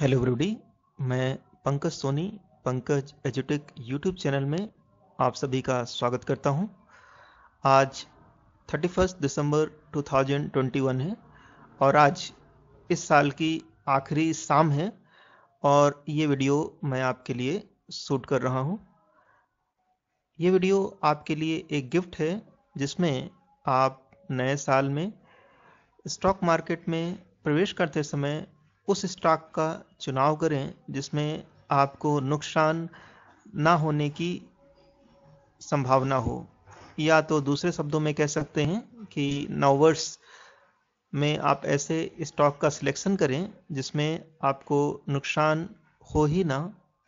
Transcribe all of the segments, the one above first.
Hello ब्रूडी मैं पंकज सोनी पंकज एजुटेक यूट्यूब चैनल में आप सभी का स्वागत करता हूं। आज 31 दिसंबर 2021 है और आज इस साल की आखिरी शाम है और ये वीडियो मैं आपके लिए शूट कर रहा हूं। ये वीडियो आपके लिए एक गिफ्ट है जिसमें आप नए साल में स्टॉक मार्केट में प्रवेश करते समय उस स्टॉक का चुनाव करें जिसमें आपको नुकसान ना होने की संभावना हो या तो दूसरे शब्दों में कह सकते हैं कि नौवर्स में आप ऐसे स्टॉक का सिलेक्शन करें जिसमें आपको नुकसान हो ही ना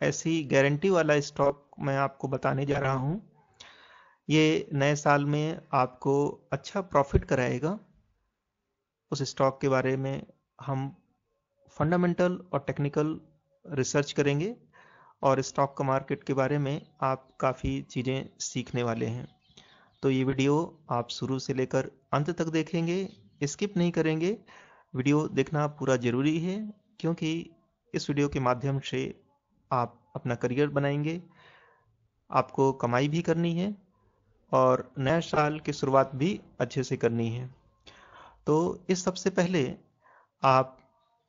ऐसी गारंटी वाला स्टॉक मैं आपको बताने जा रहा हूं ये नए साल में आपको अच्छा प्रॉफिट कराएगा उस स्टॉक के बारे में हम फंडामेंटल और टेक्निकल रिसर्च करेंगे और स्टॉक का मार्केट के बारे में आप काफ़ी चीज़ें सीखने वाले हैं तो ये वीडियो आप शुरू से लेकर अंत तक देखेंगे स्किप नहीं करेंगे वीडियो देखना पूरा ज़रूरी है क्योंकि इस वीडियो के माध्यम से आप अपना करियर बनाएंगे आपको कमाई भी करनी है और नए साल की शुरुआत भी अच्छे से करनी है तो इस सबसे पहले आप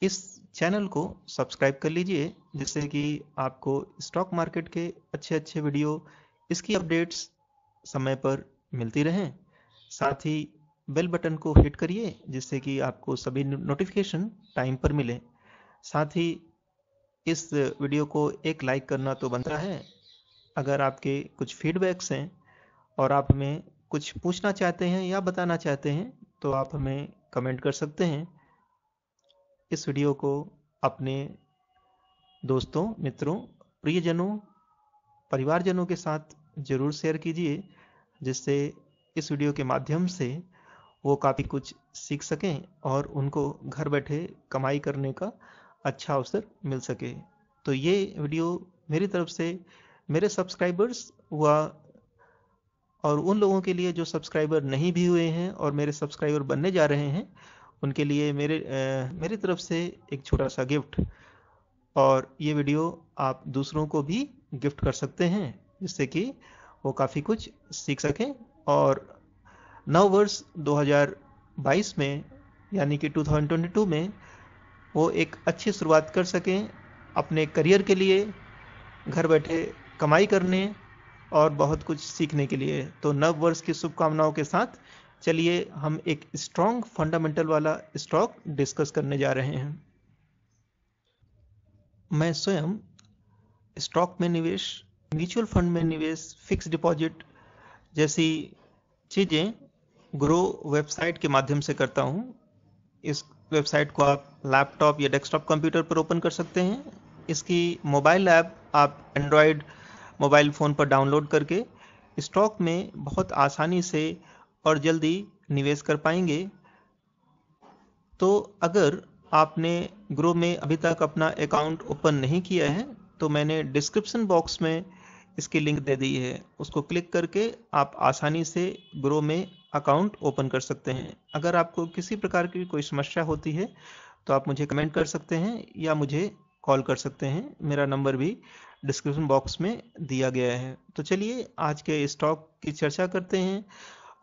इस चैनल को सब्सक्राइब कर लीजिए जिससे कि आपको स्टॉक मार्केट के अच्छे अच्छे वीडियो इसकी अपडेट्स समय पर मिलती रहें साथ ही बेल बटन को हिट करिए जिससे कि आपको सभी नोटिफिकेशन टाइम पर मिले साथ ही इस वीडियो को एक लाइक करना तो बनता है अगर आपके कुछ फीडबैक्स हैं और आप हमें कुछ पूछना चाहते हैं या बताना चाहते हैं तो आप हमें कमेंट कर सकते हैं इस वीडियो को अपने दोस्तों मित्रों प्रियजनों परिवारजनों के साथ ज़रूर शेयर कीजिए जिससे इस वीडियो के माध्यम से वो काफ़ी कुछ सीख सकें और उनको घर बैठे कमाई करने का अच्छा अवसर मिल सके तो ये वीडियो मेरी तरफ से मेरे सब्सक्राइबर्स व और उन लोगों के लिए जो सब्सक्राइबर नहीं भी हुए हैं और मेरे सब्सक्राइबर बनने जा रहे हैं उनके लिए मेरे मेरी तरफ से एक छोटा हाँ। सा गिफ्ट और ये वीडियो आप दूसरों को भी गिफ्ट कर सकते हैं जिससे कि वो काफ़ी कुछ सीख सकें और नव वर्ष 2022 में यानी कि 2022 में वो एक अच्छी शुरुआत कर सकें अपने करियर के लिए घर बैठे कमाई करने और बहुत कुछ सीखने के लिए तो नव वर्ष की शुभकामनाओं के साथ चलिए हम एक स्ट्रॉन्ग फंडामेंटल वाला स्टॉक डिस्कस करने जा रहे हैं मैं स्वयं स्टॉक में निवेश म्यूचुअल फंड में निवेश फिक्स डिपॉजिट जैसी चीज़ें ग्रो वेबसाइट के माध्यम से करता हूं इस वेबसाइट को आप लैपटॉप या डेस्कटॉप कंप्यूटर पर ओपन कर सकते हैं इसकी मोबाइल ऐप आप एंड्रॉयड मोबाइल फ़ोन पर डाउनलोड करके स्टॉक में बहुत आसानी से और जल्दी निवेश कर पाएंगे तो अगर आपने ग्रो में अभी तक अपना अकाउंट ओपन नहीं किया है तो मैंने डिस्क्रिप्शन बॉक्स में इसकी लिंक दे दी है उसको क्लिक करके आप आसानी से ग्रो में अकाउंट ओपन कर सकते हैं अगर आपको किसी प्रकार की कोई समस्या होती है तो आप मुझे कमेंट कर सकते हैं या मुझे कॉल कर सकते हैं मेरा नंबर भी डिस्क्रिप्शन बॉक्स में दिया गया है तो चलिए आज के स्टॉक की चर्चा करते हैं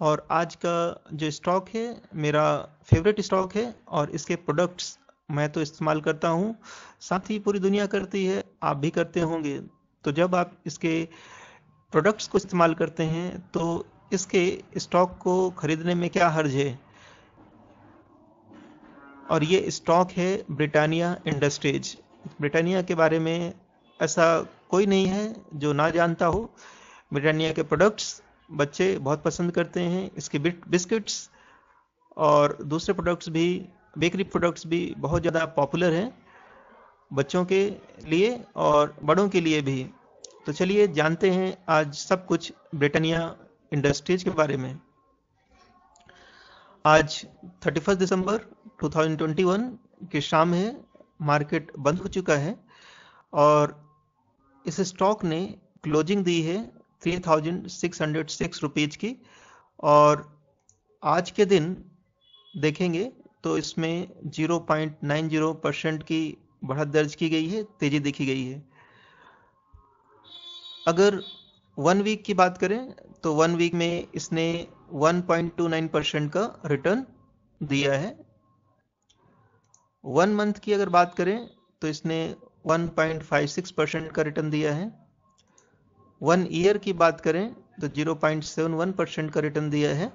और आज का जो स्टॉक है मेरा फेवरेट स्टॉक है और इसके प्रोडक्ट्स मैं तो इस्तेमाल करता हूँ साथ ही पूरी दुनिया करती है आप भी करते होंगे तो जब आप इसके प्रोडक्ट्स को इस्तेमाल करते हैं तो इसके स्टॉक को खरीदने में क्या हर्ज है और ये स्टॉक है ब्रिटानिया इंडस्ट्रीज ब्रिटानिया के बारे में ऐसा कोई नहीं है जो ना जानता हो ब्रिटानिया के प्रोडक्ट्स बच्चे बहुत पसंद करते हैं इसके बिस्किट्स और दूसरे प्रोडक्ट्स भी बेकरी प्रोडक्ट्स भी बहुत ज़्यादा पॉपुलर हैं बच्चों के लिए और बड़ों के लिए भी तो चलिए जानते हैं आज सब कुछ ब्रिटानिया इंडस्ट्रीज के बारे में आज 31 दिसंबर 2021 की शाम है मार्केट बंद हो चुका है और इस स्टॉक ने क्लोजिंग दी है three thousand six hundred six rupees की और आज के दिन देखेंगे तो इसमें zero point nine zero percent की बढ़त दर्ज की गई है तेजी देखी गई है अगर वन वीक की बात करें तो वन वीक में इसने 1.29 परसेंट का रिटर्न दिया है वन मंथ की अगर बात करें तो इसने 1.56 परसेंट का रिटर्न दिया है वन ईयर की बात करें तो 0.71 परसेंट का रिटर्न दिया है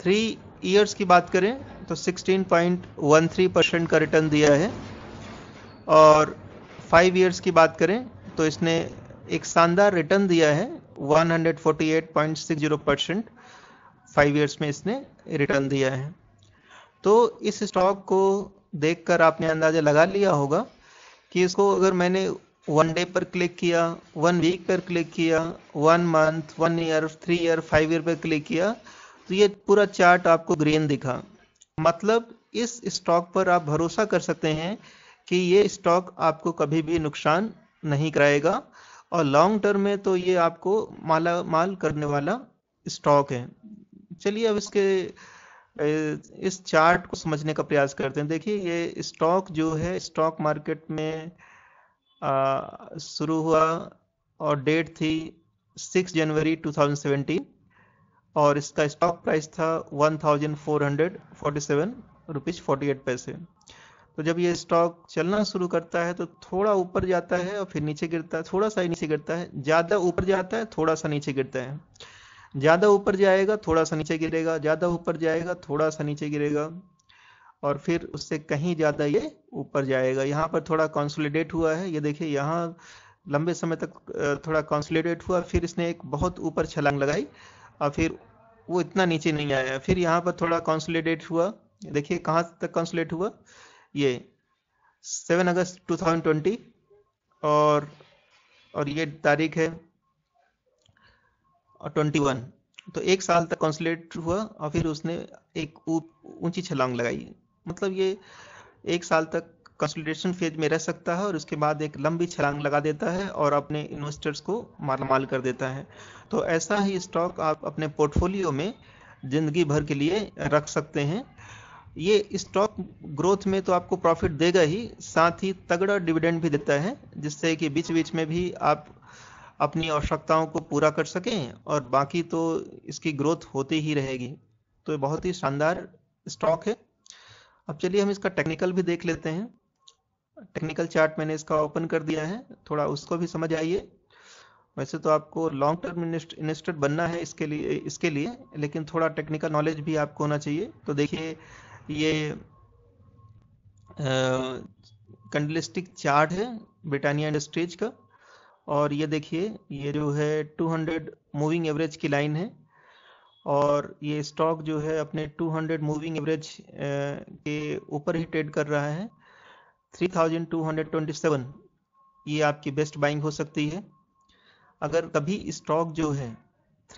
थ्री ईयर्स की बात करें तो 16.13 परसेंट का रिटर्न दिया है और फाइव ईयर्स की बात करें तो इसने एक शानदार रिटर्न दिया है 148.60 परसेंट फाइव ईयर्स में इसने रिटर्न दिया है तो इस स्टॉक को देखकर आपने अंदाज़ा लगा लिया होगा कि इसको अगर मैंने वन डे पर क्लिक किया वन वीक पर क्लिक किया one month one year three year five year पर क्लिक किया तो ये पूरा चार्ट आपको ग्रीन दिखा मतलब इस स्टॉक पर आप भरोसा कर सकते हैं कि ये स्टॉक आपको कभी भी नुकसान नहीं कराएगा और लॉन्ग टर्म में तो ये आपको माला माल करने वाला स्टॉक है चलिए अब इसके इस चार्ट को समझने का प्रयास करते हैं देखिए ये स्टॉक जो है स्टॉक मार्केट में शुरू हुआ और डेट थी 6 जनवरी 2017 और इसका स्टॉक प्राइस था 1447 रुपीज 48 पैसे तो जब ये स्टॉक चलना शुरू करता है तो थोड़ा ऊपर जाता है और फिर नीचे गिरता है थोड़ा सा ही नीचे गिरता है ज़्यादा ऊपर जाता है थोड़ा सा नीचे गिरता है ज़्यादा ऊपर जाएगा थोड़ा सा नीचे गिरेगा ज़्यादा ऊपर जाएगा थोड़ा सा नीचे गिरेगा और फिर उससे कहीं ज़्यादा ये ऊपर जाएगा यहाँ पर थोड़ा कॉन्सोलिडेट हुआ है ये देखिए यहाँ लंबे समय तक थोड़ा कॉन्सोलिडेट हुआ फिर इसने एक बहुत ऊपर छलांग लगाई और फिर वो इतना नीचे नहीं आया फिर यहाँ पर थोड़ा कॉन्सोलिडेट हुआ देखिए कहाँ तक कॉन्सोलेट हुआ ये seven August two thousand twenty और और ये तारीख है ट्वेंटी वन तो एक साल तक कॉन्सोलेट हुआ और फिर उसने एक ऊंची छलांग लगाई मतलब ये एक साल तक कंसोलिडेशन फेज में रह सकता है और उसके बाद एक लंबी छलांग लगा देता है और अपने इन्वेस्टर्स को मालामाल कर देता है तो ऐसा ही स्टॉक आप अपने पोर्टफोलियो में जिंदगी भर के लिए रख सकते हैं ये स्टॉक ग्रोथ में तो आपको प्रॉफिट देगा ही साथ ही तगड़ा डिविडेंड भी देता है जिससे कि बीच बीच में भी आप अपनी आवश्यकताओं को पूरा कर सकें और बाकी तो इसकी ग्रोथ होती ही रहेगी तो ये बहुत ही शानदार स्टॉक है अब चलिए हम इसका टेक्निकल भी देख लेते हैं टेक्निकल चार्ट मैंने इसका ओपन कर दिया है थोड़ा उसको भी समझ आइए वैसे तो आपको लॉन्ग टर्म इन्वेस्टर बनना है इसके लिए इसके लिए लेकिन थोड़ा टेक्निकल नॉलेज भी आपको होना चाहिए तो देखिए ये कंडलिस्टिक चार्ट है ब्रिटानिया इंडस्ट्रीज का और ये देखिए ये जो है 200 मूविंग एवरेज की लाइन है और ये स्टॉक जो है अपने 200 मूविंग एवरेज के ऊपर ही ट्रेड कर रहा है 3227 ये आपकी बेस्ट बाइंग हो सकती है अगर कभी स्टॉक जो है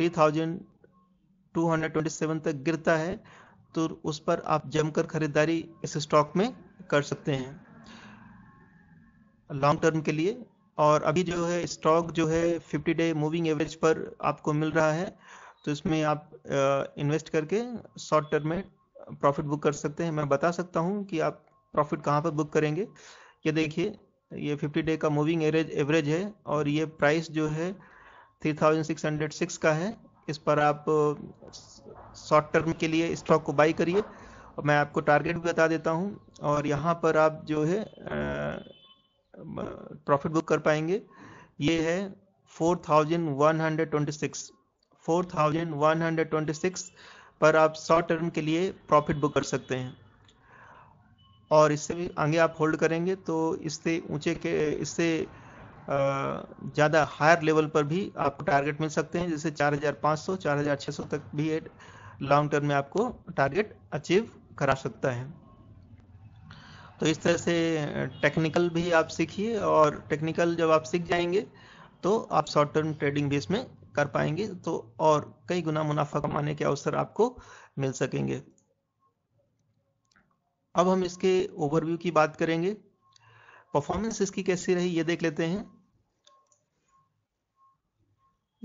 3227 तक गिरता है तो उस पर आप जमकर खरीदारी इस स्टॉक में कर सकते हैं लॉन्ग टर्म के लिए और अभी जो है स्टॉक जो है 50 डे मूविंग एवरेज पर आपको मिल रहा है तो इसमें आप इन्वेस्ट करके शॉर्ट टर्म में प्रॉफिट बुक कर सकते हैं मैं बता सकता हूं कि आप प्रॉफिट कहां पर बुक करेंगे ये देखिए ये 50 डे का मूविंग एवरेज एवरेज है और ये प्राइस जो है 3606 का है इस पर आप शॉर्ट टर्म के लिए स्टॉक को बाई करिए और मैं आपको टारगेट भी बता देता हूं और यहाँ पर आप जो है प्रॉफिट बुक कर पाएंगे ये है 4126 4126 पर आप शॉर्ट टर्म के लिए प्रॉफिट बुक कर सकते हैं और इससे भी आगे आप होल्ड करेंगे तो इससे ऊंचे के इससे ज़्यादा हायर लेवल पर भी आपको टारगेट मिल सकते हैं जैसे 4500 4600 तक भी लॉन्ग टर्म में आपको टारगेट अचीव करा सकता है तो इस तरह से टेक्निकल भी आप सीखिए और टेक्निकल जब आप सीख जाएंगे तो आप शॉर्ट टर्म ट्रेडिंग भी इसमें कर पाएंगे तो और कई गुना मुनाफा कमाने के अवसर आपको मिल सकेंगे अब हम इसके ओवरव्यू की बात करेंगे परफॉर्मेंस इसकी कैसी रही ये देख लेते हैं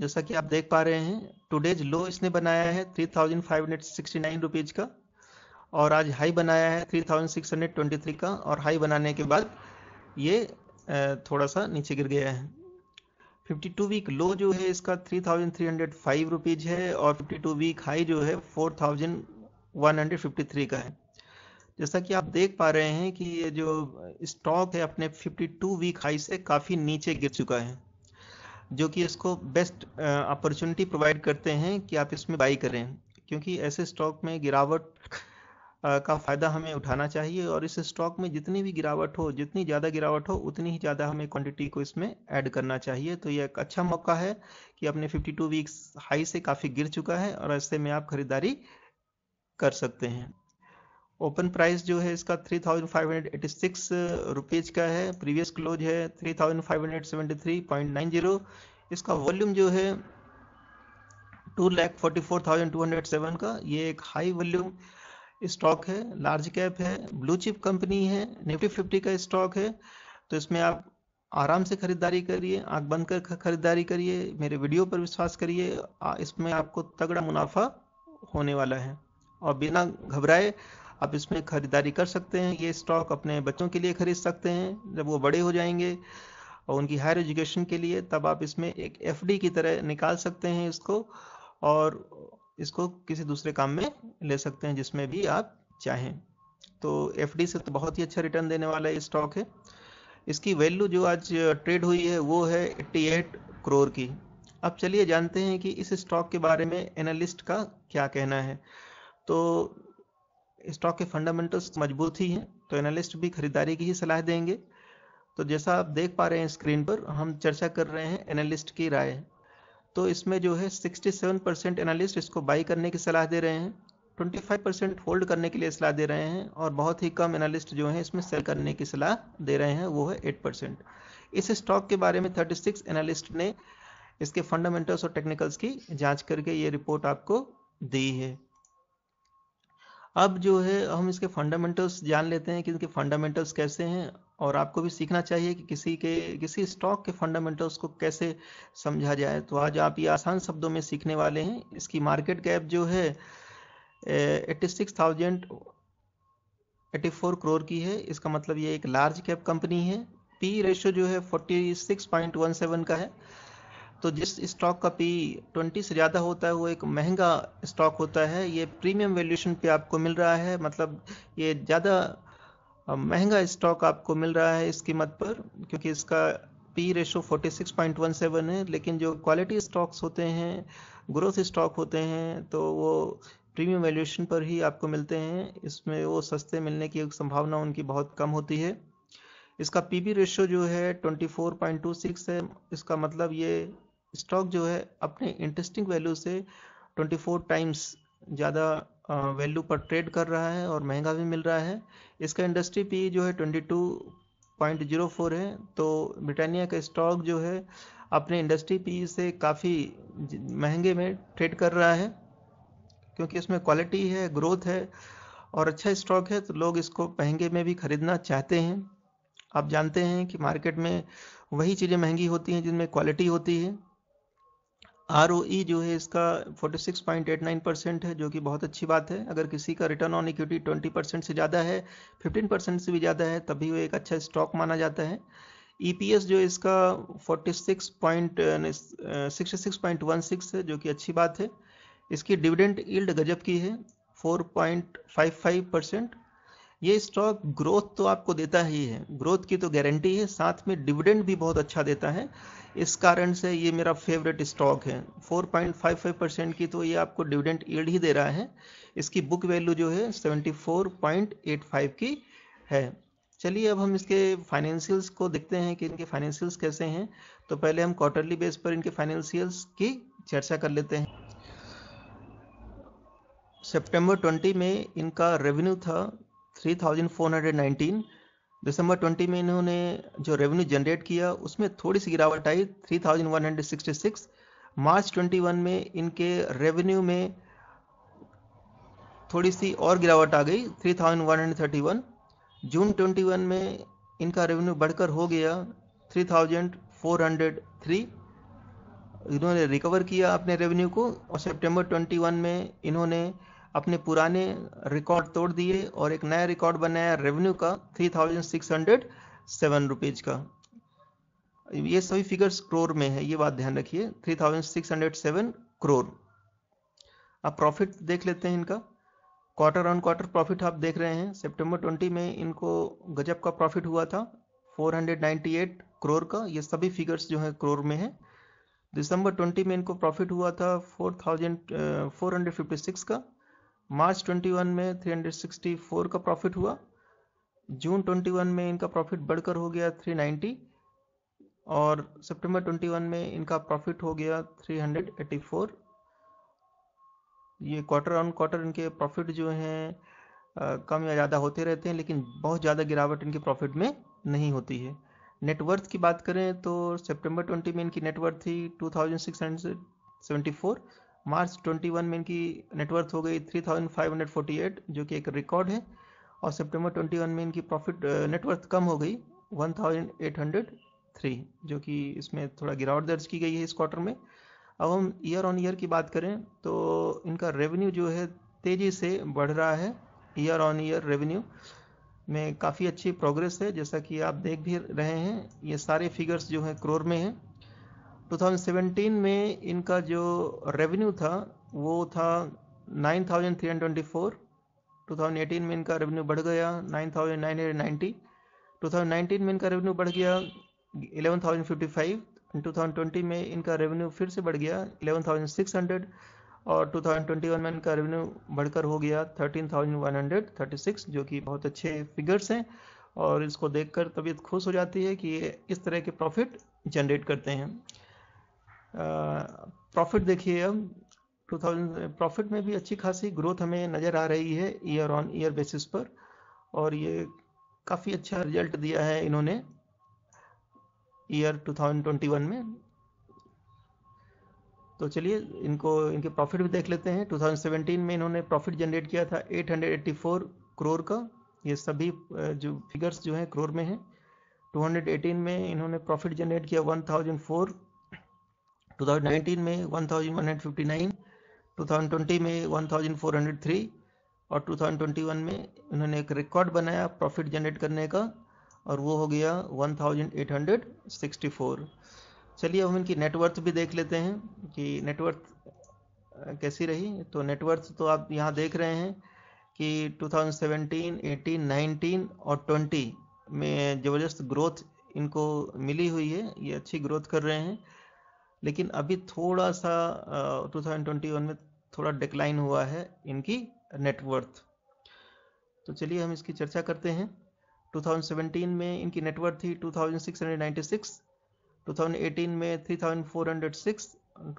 जैसा कि आप देख पा रहे हैं टुडेज लो इसने बनाया है three thousand five hundred sixty nine rupees का और आज हाई बनाया है three thousand six hundred twenty three का और हाई बनाने के बाद ये थोड़ा सा नीचे गिर गया है 52 वीक लो जो है इसका 3,305 रुपीज है और 52 वीक हाई जो है 4,153 का है जैसा कि आप देख पा रहे हैं कि ये जो स्टॉक है अपने 52 वीक हाई से काफ़ी नीचे गिर चुका है जो कि इसको बेस्ट अपॉर्चुनिटी प्रोवाइड करते हैं कि आप इसमें बाई करें क्योंकि ऐसे स्टॉक में गिरावट का फ़ायदा हमें उठाना चाहिए और इस स्टॉक में जितनी भी गिरावट हो जितनी ज़्यादा गिरावट हो उतनी ही ज़्यादा हमें क्वांटिटी को इसमें ऐड करना चाहिए तो यह एक अच्छा मौका है कि अपने 52 वीक्स हाई से काफ़ी गिर चुका है और ऐसे में आप खरीदारी कर सकते हैं ओपन प्राइस जो है इसका 3,586 रुपीस का है प्रीवियस क्लोज है 3,573.90 इसका वॉल्यूम जो है two lakh forty four thousand two hundred seven का ये एक हाई वॉल्यूम स्टॉक है लार्ज कैप है ब्लू चिप कंपनी है निफ्टी फिफ्टी का स्टॉक है तो इसमें आप आराम से खरीदारी करिए आंख बंद कर खरीदारी करिए मेरे वीडियो पर विश्वास करिए इसमें आपको तगड़ा मुनाफा होने वाला है और बिना घबराए आप इसमें खरीदारी कर सकते हैं ये स्टॉक अपने बच्चों के लिए खरीद सकते हैं जब वो बड़े हो जाएंगे और उनकी हायर एजुकेशन के लिए तब आप इसमें एक एफडी की तरह निकाल सकते हैं इसको और इसको किसी दूसरे काम में ले सकते हैं जिसमें भी आप चाहें तो एफ से तो बहुत ही अच्छा रिटर्न देने वाला ये स्टॉक है इसकी वैल्यू जो आज ट्रेड हुई है वो है 88 करोड़ की अब चलिए जानते हैं कि इस स्टॉक के बारे में एनालिस्ट का क्या कहना है तो स्टॉक के फंडामेंटल्स मजबूत ही हैं तो एनालिस्ट भी खरीदारी की ही सलाह देंगे तो जैसा आप देख पा रहे हैं स्क्रीन पर हम चर्चा कर रहे हैं एनालिस्ट की राय तो इसमें जो है 67 परसेंट एनालिस्ट इसको बाई करने की सलाह दे रहे हैं 25 परसेंट होल्ड करने के लिए सलाह दे रहे हैं और बहुत ही कम एनालिस्ट जो है इसमें सेल करने की सलाह दे रहे हैं वो है एट परसेंट इस स्टॉक के बारे में 36 एनालिस्ट ने इसके फंडामेंटल्स और टेक्निकल्स की जांच करके ये रिपोर्ट आपको दी है अब जो है हम इसके फंडामेंटल्स जान लेते हैं कि इनके फंडामेंटल्स कैसे हैं और आपको भी सीखना चाहिए कि किसी के किसी स्टॉक के फंडामेंटल्स को कैसे समझा जाए तो आज आप ये आसान शब्दों में सीखने वाले हैं इसकी मार्केट कैप जो है eighty six thousand eighty four crore की है इसका मतलब ये एक लार्ज कैप कंपनी है पी रेशो जो है forty six point one seven का है तो जिस स्टॉक का पी 20 से ज़्यादा होता है वो एक महंगा स्टॉक होता है ये प्रीमियम वैल्यूशन पे आपको मिल रहा है मतलब ये ज़्यादा महंगा स्टॉक आपको मिल रहा है इस कीमत पर क्योंकि इसका पी रेशो 46.17 है लेकिन जो क्वालिटी स्टॉक्स होते हैं ग्रोथ स्टॉक होते हैं तो वो प्रीमियम वैल्यूशन पर ही आपको मिलते हैं इसमें वो सस्ते मिलने की संभावना उनकी बहुत कम होती है इसका पीबी रेशियो जो है 24.26 है इसका मतलब ये स्टॉक जो है अपने इंटरेस्टिंग वैल्यू से 24 टाइम्स ज़्यादा वैल्यू पर ट्रेड कर रहा है और महंगा भी मिल रहा है इसका इंडस्ट्री पी जो है 22.04 है तो ब्रिटानिया का स्टॉक जो है अपने इंडस्ट्री पी से काफ़ी महंगे में ट्रेड कर रहा है क्योंकि इसमें क्वालिटी है ग्रोथ है और अच्छा स्टॉक है तो लोग इसको महंगे में भी खरीदना चाहते हैं आप जानते हैं कि मार्केट में वही चीज़ें महंगी होती हैं जिनमें क्वालिटी होती है आर e जो है इसका 46.89 परसेंट है जो कि बहुत अच्छी बात है अगर किसी का रिटर्न ऑन इक्विटी 20 परसेंट से ज़्यादा है 15 परसेंट से भी ज़्यादा है तभी वो एक अच्छा स्टॉक माना जाता है एस e जो इसका 46.66.16 है जो कि अच्छी बात है इसकी डिविडेंड ईल्ड गजब की है 4.55 परसेंट ये स्टॉक ग्रोथ तो आपको देता ही है ग्रोथ की तो गारंटी है साथ में डिविडेंड भी बहुत अच्छा देता है इस कारण से ये मेरा फेवरेट स्टॉक है 4.55 परसेंट की तो ये आपको डिविडेंड ईल्ड ही दे रहा है इसकी बुक वैल्यू जो है 74.85 की है चलिए अब हम इसके फाइनेंशियल्स को देखते हैं कि इनके फाइनेंशियल्स कैसे हैं तो पहले हम क्वार्टरली बेस पर इनके फाइनेंशियल्स की चर्चा कर लेते हैं सेप्टेम्बर 20 में इनका रेवेन्यू था 3419 दिसंबर 20 में इन्होंने जो रेवेन्यू जनरेट किया उसमें थोड़ी सी गिरावट आई 3166 मार्च 21 में इनके रेवेन्यू में थोड़ी सी और गिरावट आ गई 3131 जून 21 में इनका रेवेन्यू बढ़कर हो गया 3403 इन्होंने रिकवर किया अपने रेवेन्यू को और सितंबर 21 में इन्होंने अपने पुराने रिकॉर्ड तोड़ दिए और एक नया रिकॉर्ड बनाया रेवेन्यू का three thousand six hundred seven rupees का ये सभी फिगर्स क्रोर में है ये बात ध्यान रखिए three thousand six hundred seven crore आप प्रॉफिट देख लेते हैं इनका क्वार्टर ऑन क्वार्टर प्रॉफिट आप देख रहे हैं सितंबर 20 में इनको गजब का प्रॉफिट हुआ था 498 करोड़ का ये सभी फिगर्स जो है करोड़ में है दिसंबर 20 में इनको प्रॉफिट हुआ था 4,456 का मार्च 21 में 364 का प्रॉफिट हुआ जून 21 में इनका प्रॉफिट बढ़कर हो गया 390 और सितंबर 21 में इनका प्रॉफिट हो गया 384 ये क्वार्टर ऑन क्वार्टर इनके प्रॉफिट जो हैं कम या ज़्यादा होते रहते हैं लेकिन बहुत ज़्यादा गिरावट इनके प्रॉफिट में नहीं होती है नेटवर्थ की बात करें तो सितंबर 20 में इनकी नेटवर्थ थी टू मार्च 21 में इनकी नेटवर्थ हो गई 3548 जो कि एक रिकॉर्ड है और सितंबर 21 में इनकी प्रॉफिट नेटवर्थ कम हो गई 1803 जो कि इसमें थोड़ा गिरावट दर्ज की गई है इस क्वार्टर में अब हम ईयर ऑन ईयर की बात करें तो इनका रेवेन्यू जो है तेज़ी से बढ़ रहा है ईयर ऑन ईयर रेवेन्यू में काफ़ी अच्छी प्रोग्रेस है जैसा कि आप देख भी रहे हैं ये सारे फिगर्स जो हैं क्रोर में हैं 2017 में इनका जो रेवेन्यू था वो था 9,324 2018 में इनका रेवेन्यू बढ़ गया 9,990 2019 में इनका रेवेन्यू बढ़ गया 11,055 2020 में इनका रेवेन्यू फिर से बढ़ गया 11,600 और 2021 में इनका रेवेन्यू बढ़कर हो गया 13,136 जो कि बहुत अच्छे फिगर्स हैं और इसको देखकर तबीयत खुश हो जाती है कि ये इस तरह के प्रॉफिट जनरेट करते हैं प्रॉफिट देखिए अब 2000 प्रॉफिट में भी अच्छी खासी ग्रोथ हमें नज़र आ रही है ईयर ऑन ईयर बेसिस पर और ये काफ़ी अच्छा रिजल्ट दिया है इन्होंने ईयर 2021 में तो चलिए इनको इनके प्रॉफिट भी देख लेते हैं 2017 में इन्होंने प्रॉफिट जनरेट किया था 884 करोड़ का ये सभी जो फिगर्स जो हैं करोड़ में हैं 218 में इन्होंने प्रॉफिट जनरेट किया 1004 2019 में 1159 2020 में 1403 और 2021 में इन्होंने एक रिकॉर्ड बनाया प्रॉफिट जनरेट करने का और वो हो गया 1864 चलिए हम इनकी नेटवर्थ भी देख लेते हैं कि नेटवर्थ कैसी रही तो नेटवर्थ तो आप यहाँ देख रहे हैं कि 2017, 18, 19 और 20 में ज़बरदस्त ग्रोथ इनको मिली हुई है ये अच्छी ग्रोथ कर रहे हैं लेकिन अभी थोड़ा सा uh, 2021 में थोड़ा डिक्लाइन हुआ है इनकी नेटवर्थ तो चलिए हम इसकी चर्चा करते हैं 2017 में इनकी नेटवर्थ थी 2696 2018 में 3406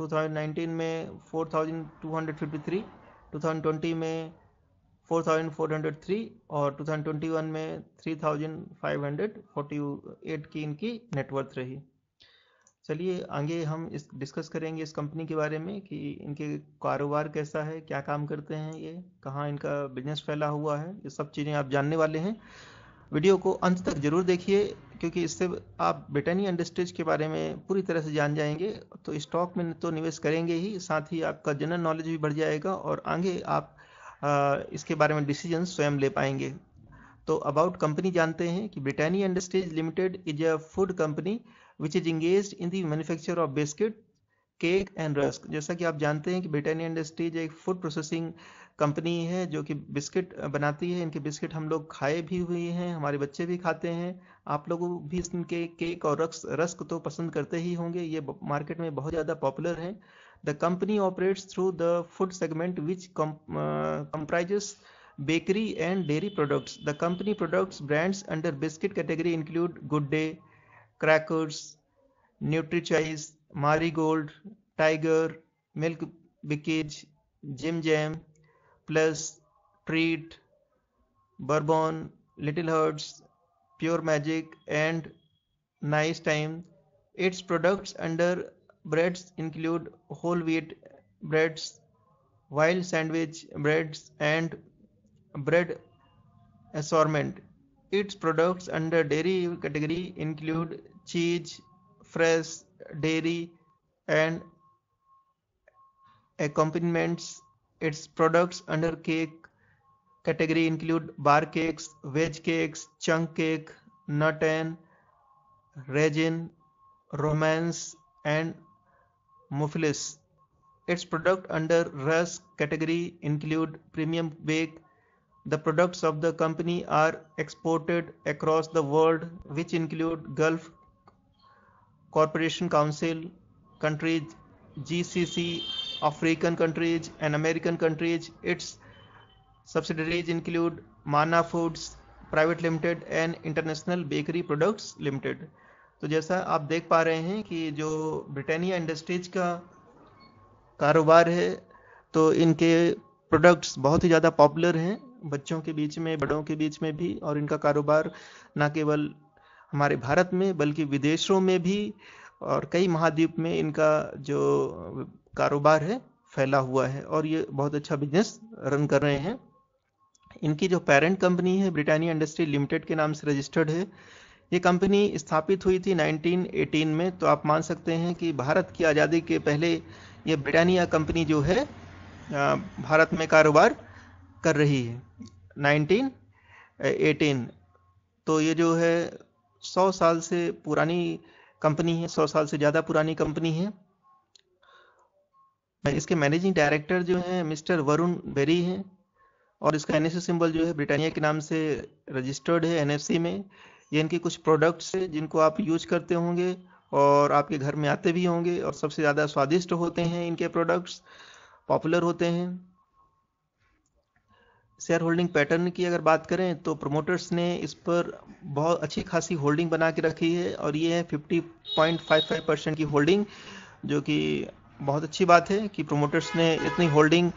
2019 में 4253 2020 में 4403 और 2021 में 3548 की इनकी नेटवर्थ रही चलिए आगे हम इस डिस्कस करेंगे इस कंपनी के बारे में कि इनके कारोबार कैसा है क्या काम करते हैं ये कहाँ इनका बिजनेस फैला हुआ है ये सब चीज़ें आप जानने वाले हैं वीडियो को अंत तक जरूर देखिए क्योंकि इससे आप ब्रिटानिया इंडस्ट्रीज के बारे में पूरी तरह से जान जाएंगे तो स्टॉक में तो निवेश करेंगे ही साथ ही आपका जनरल नॉलेज भी बढ़ जाएगा और आगे आप इसके बारे में डिसीजन स्वयं ले पाएंगे तो अबाउट कंपनी जानते हैं कि Britannia industries limited is a food company which is engage in the manufacture of biscuit cake and rusk जैसा कि आप जानते हैं कि ब्रिटानिया इंडस्ट्रीज एक फूड प्रोसेसिंग कंपनी है जो कि बिस्किट बनाती है इनके बिस्किट हम लोग खाए भी हुए हैं हमारे बच्चे भी खाते हैं आप लोगों भी इनके केक और रस्क रस्क तो पसंद करते ही होंगे ये मार्केट में बहुत ज़्यादा पॉपुलर है the company operates through the food segment which comprises bakery and dairy products the company products brands under biscuit category include good day crackers, NutriChoice, Marigold, Tiger, Milk Bickage, Jim Jam, Plus, Treat, Bourbon, Little Hearts, Pure Magic, and Nice Time. Its products under breads include whole wheat breads, wild sandwich breads, and bread assortment. Its products under dairy category include cheese, fresh dairy, and accompaniments. Its products under cake category include bar cakes, wedge cakes, chunk cake, nut and resin, romance, and muffles. Its product under rusk category include premium bake, The products of the company are exported across the world, which include Gulf Corporation Council countries, GCC, African countries, and American countries. Its subsidiaries include Mana Foods Private Limited and International Bakery Products Limited. तो जैसा आप देख पा रहे हैं कि जो Britannia industries का कारोबार है तो इनके प्रोडक्ट्स बहुत ही ज़्यादा पॉपुलर हैं बच्चों के बीच में बड़ों के बीच में भी और इनका कारोबार न केवल हमारे भारत में बल्कि विदेशों में भी और कई महाद्वीप में इनका जो कारोबार है फैला हुआ है और ये बहुत अच्छा बिजनेस रन कर रहे हैं इनकी जो पेरेंट कंपनी है ब्रिटानिया इंडस्ट्री लिमिटेड के नाम से रजिस्टर्ड है ये कंपनी स्थापित हुई थी 1918 में तो आप मान सकते हैं कि भारत की आज़ादी के पहले ये ब्रिटानिया कंपनी जो है भारत में कारोबार कर रही है 1918 तो ये जो है 100 साल से पुरानी कंपनी है 100 साल से ज़्यादा पुरानी कंपनी है इसके मैनेजिंग डायरेक्टर जो है मिस्टर वरुण बेरी हैं और इसका एन सिंबल जो है ब्रिटानिया के नाम से रजिस्टर्ड है एन में ये इनके कुछ प्रोडक्ट्स हैं जिनको आप यूज करते होंगे और आपके घर में आते भी होंगे और सबसे ज़्यादा स्वादिष्ट होते हैं इनके प्रोडक्ट्स पॉपुलर होते हैं शेयर होल्डिंग पैटर्न की अगर बात करें तो प्रमोटर्स ने इस पर बहुत अच्छी खासी होल्डिंग बना के रखी है और ये है 50.55 परसेंट की होल्डिंग जो कि बहुत अच्छी बात है कि प्रोमोटर्स ने इतनी होल्डिंग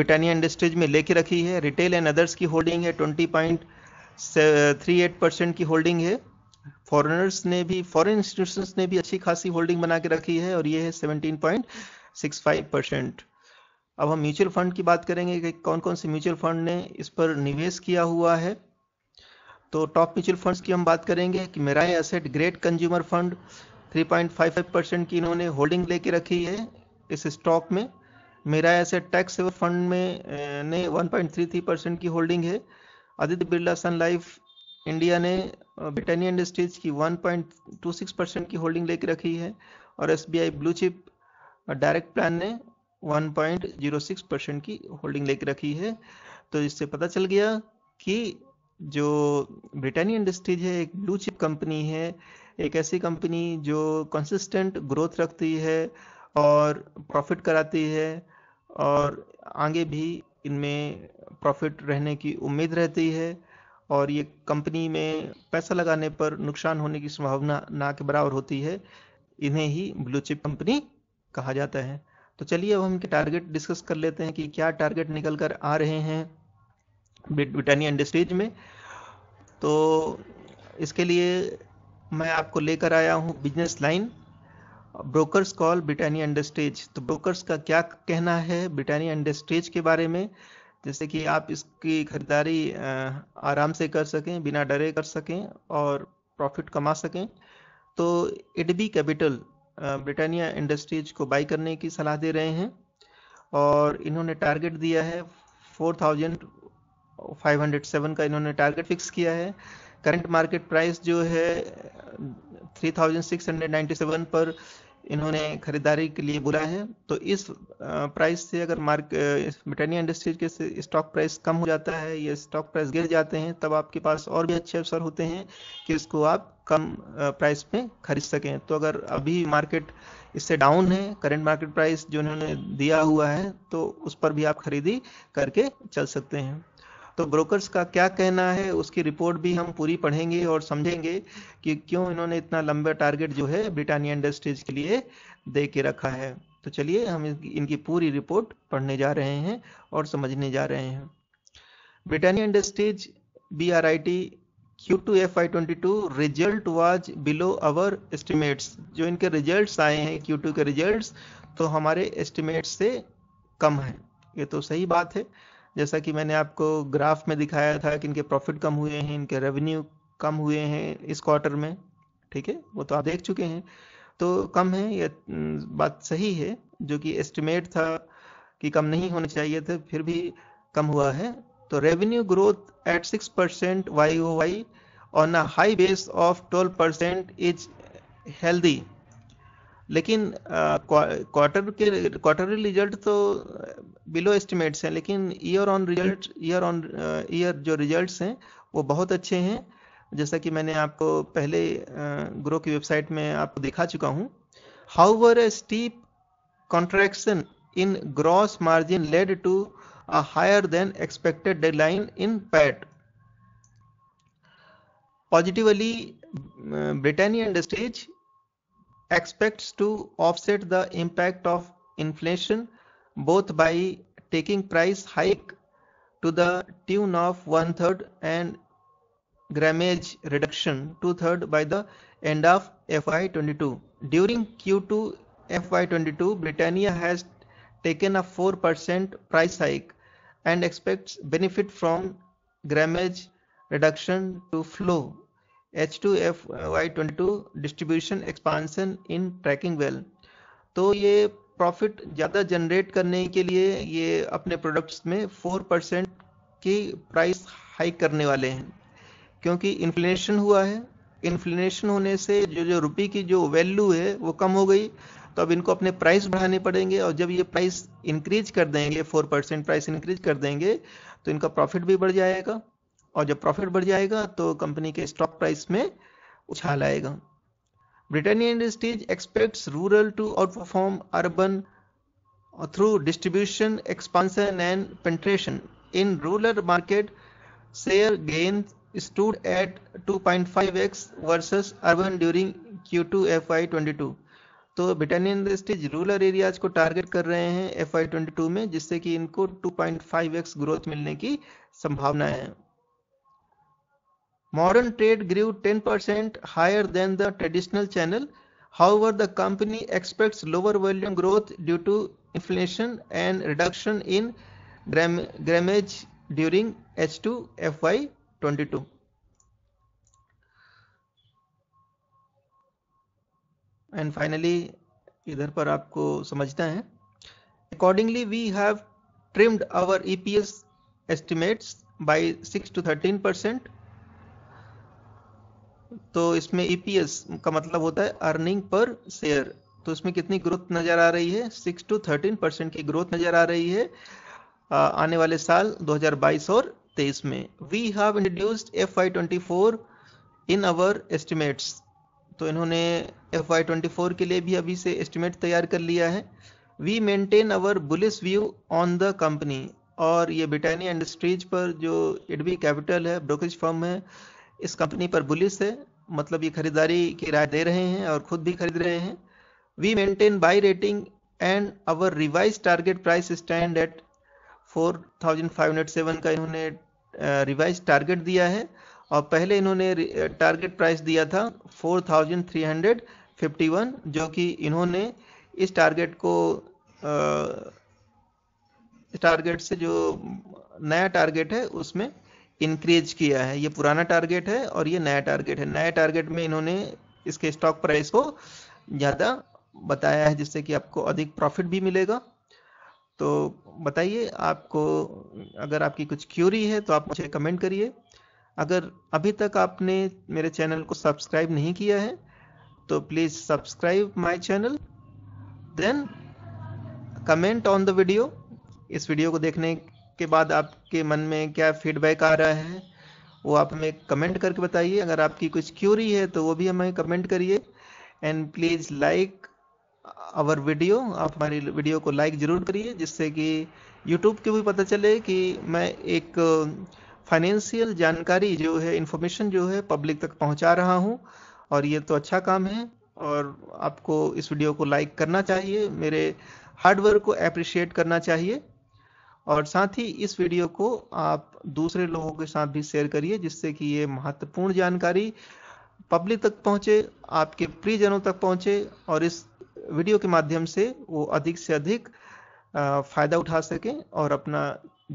ब्रिटानिया इंडस्ट्रीज में लेके रखी है रिटेल एंड अदर्स की होल्डिंग है एट परसेंट की होल्डिंग है फॉरेनर्स ने भी फॉरेन इंस्टीट्यूशंस ने भी अच्छी खासी होल्डिंग बना के रखी है और ये है फाइव परसेंट अब हम म्यूचुअल फंड की बात करेंगे कि कौन कौन से म्यूचुअल फंड ने इस पर निवेश किया हुआ है तो टॉप म्यूचुअल फंड्स की हम बात करेंगे कि Mirae asset great consumer fund 3.55 percent की इन्होंने होल्डिंग लेके रखी है इस स्टॉक में मेरा एसेट टैक्स सेवर फंड में ने 1.33 परसेंट की होल्डिंग है Aditya Birla sun life India ने ब्रिटानिया इंडस्ट्रीज की 1.26 परसेंट की होल्डिंग लेके रखी है और S blue chip direct plan ने 1.06 परसेंट की होल्डिंग लेके रखी है तो इससे पता चल गया कि जो ब्रिटानिया इंडस्ट्रीज है एक ब्लू चिप कंपनी है एक ऐसी कंपनी जो कंसिस्टेंट ग्रोथ रखती है और प्रॉफिट कराती है और आगे भी इनमें प्रॉफिट रहने की उम्मीद रहती है और ये कंपनी में पैसा लगाने पर नुकसान होने की संभावना ना के बराबर होती है इन्हें ही ब्लू चिप कंपनी कहा जाता है तो चलिए अब हम इनके टारगेट डिस्कस कर लेते हैं कि क्या टारगेट निकल कर आ रहे हैं ब्रिटानिया इंडस्ट्रीज में तो इसके लिए मैं आपको लेकर आया हूँ business line brokers call Britannia industries तो ब्रोकर्स का क्या कहना है ब्रिटानिया इंडस्ट्रीज के बारे में जैसे कि आप इसकी खरीदारी आराम से कर सकें बिना डरे कर सकें और प्रॉफिट कमा सकें तो इडबी कैपिटल ब्रिटानिया इंडस्ट्रीज को बाई करने की सलाह दे रहे हैं और इन्होंने टारगेट दिया है 4,507 का इन्होंने टारगेट फिक्स किया है करंट मार्केट प्राइस जो है 3,697 पर इन्होंने खरीदारी के लिए बुला है तो इस प्राइस से अगर मार्क ब्रिटानिया इंडस्ट्रीज के स्टॉक प्राइस कम हो जाता है या स्टॉक प्राइस गिर जाते हैं तब आपके पास और भी अच्छे अवसर होते हैं कि इसको आप कम प्राइस में खरीद सकें तो अगर अभी मार्केट इससे डाउन है करंट मार्केट प्राइस जो उन्होंने दिया हुआ है तो उस पर भी आप खरीदी करके चल सकते हैं तो ब्रोकर्स का क्या कहना है उसकी रिपोर्ट भी हम पूरी पढ़ेंगे और समझेंगे कि क्यों इन्होंने इतना लंबा टारगेट जो है ब्रिटानिया इंडस्ट्रीज के लिए दे के रखा है तो चलिए हम इनकी पूरी रिपोर्ट पढ़ने जा रहे हैं और समझने जा रहे हैं Britannia industries B R I T Q2 FY22 result was below our estimates जो इनके रिजल्ट्स आए हैं Q2 के रिजल्ट्स तो हमारे एस्टिमेट्स से कम है ये तो सही बात है जैसा कि मैंने आपको ग्राफ में दिखाया था कि इनके प्रॉफिट कम हुए हैं इनके रेवेन्यू कम हुए हैं इस क्वार्टर में ठीक है वो तो आप देख चुके हैं तो कम है ये हम्म, बात सही है जो कि एस्टिमेट था कि कम नहीं होना चाहिए थे फिर भी कम हुआ है तो percent Y O Y YOY on high base of twelve percent is healthy लेकिन क्वार्टर के क्वार्टरली रिजल्ट तो बिलो एस्टिमेट्स हैं लेकिन year on result year on year जो रिजल्ट्स हैं वो बहुत अच्छे हैं जैसा कि मैंने आपको पहले ग्रो की वेबसाइट में आपको दिखा चुका हूं how were a steep contraction in gross margin led to a higher than expected decline in PET. Positively, uh, Britannia Industries expects to offset the impact of inflation both by taking price hike to the tune of one third and grammage reduction two third by the end of FY22. During Q2 FY22, Britannia has taken a 4% price hike and expects benefit from grammage reduction to flow H2 FY22 distribution expansion in tracking well तो ये profit ज़्यादा generate करने के लिए ये अपने products में 4% की price hike करने वाले हैं क्योंकि inflation हुआ है इन्फ्लेशन होने से जो जो रुपये की जो वैल्यू है वो कम हो गई तो अब इनको अपने प्राइस बढ़ाने पड़ेंगे और जब ये प्राइस इंक्रीज कर देंगे फोर परसेंट प्राइस इंक्रीज कर देंगे तो इनका प्रॉफिट भी बढ़ जाएगा और जब प्रॉफिट बढ़ जाएगा तो कंपनी के स्टॉक प्राइस में उछाल आएगा Britannia industries expects rural to outperform urban market share expansion stood at two point five x versus urban during 2.5x two F during Q2 two तो ब्रिटानियन स्टेज रूरल एरियाज को target कर रहे हैं F I twenty to में जिससे कि इनको two point five x growth मिलने की संभावना है modern trade grew ten percent higher than the traditional channel how the company lower volume growth due to inflation and reduction in grammage during H two F I twenty two and finally इधर पर आपको समझते है accordingly we have trimmed our EPS estimates by six to thirteen percent तो इसमें EPS e का मतलब होता है अर्निंग पर शेयर तो इसमें कितनी ग्रोथ नजर आ रही है सिक्स टू थर्टीन परसेंट की ग्रोथ नजर आ रही है आने वाले साल 2022 और 23 में we have introduced F I twenty four in our estimates तो इन्होंने एफ वाई ट्वेंटी फोर के लिए भी अभी से एस्टिमेट तैयार कर लिया है we maintain our bullish view on the company और ये ब्रिटानिया इंडस्ट्रीज पर जो इडबी कैपिटल है ब्रोकरेज फर्म है इस कंपनी पर बुलिस है मतलब ये खरीदारी की राय दे रहे हैं और खुद भी खरीद रहे हैं we maintain buy rating and our revise target price stand at four thousand five hundred seven का इन्होंने रिवाइज टारगेट दिया है और पहले इन्होंने टारगेट प्राइस दिया था 4,351 जो कि इन्होंने इस टारगेट को टारगेट से जो नया टारगेट है उसमें इंक्रीज किया है ये पुराना टारगेट है और ये नया टारगेट है नया टारगेट में इन्होंने इसके स्टॉक प्राइस को ज़्यादा बताया है जिससे कि आपको अधिक प्रॉफिट भी मिलेगा तो बताइए आपको अगर आपकी कुछ क्यूरी है तो आप मुझे कमेंट करिए अगर अभी तक आपने मेरे चैनल को सब्सक्राइब नहीं किया है तो please subscribe my channel then comment on the video इस वीडियो को देखने के बाद आपके मन में क्या फीडबैक आ रहा है वो आप हमें कमेंट करके बताइए अगर आपकी कुछ क्यूरी है तो वो भी हमें कमेंट करिए and please like our video आप हमारी वीडियो को लाइक जरूर करिए जिससे कि यूट्यूब को भी पता चले कि मैं एक फाइनेंशियल जानकारी जो है इन्फॉर्मेशन जो है पब्लिक तक पहुंचा रहा हूं और ये तो अच्छा काम है और आपको इस वीडियो को लाइक करना चाहिए मेरे हार्डवर्क को अप्रिशिएट करना चाहिए और साथ ही इस वीडियो को आप दूसरे लोगों के साथ भी शेयर करिए जिससे कि ये महत्वपूर्ण जानकारी पब्लिक तक पहुंचे आपके प्रियजनों तक पहुंचे और इस वीडियो के माध्यम से वो अधिक से अधिक फ़ायदा उठा सकें और अपना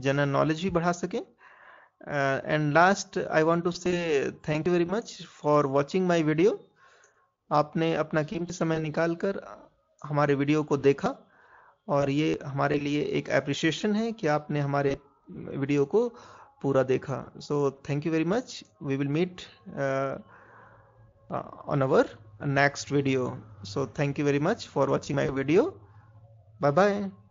जनरल नॉलेज भी बढ़ा सकें uh, and last i want to say thank you very much for watching my video आपने अपना कीमती समय निकाल कर हमारे वीडियो को देखा और ये हमारे लिए एक एप्रिसिएशन है कि आपने हमारे वीडियो को पूरा देखा so thank you very much we will meet on our next video so thank you very much for watching my video bye bye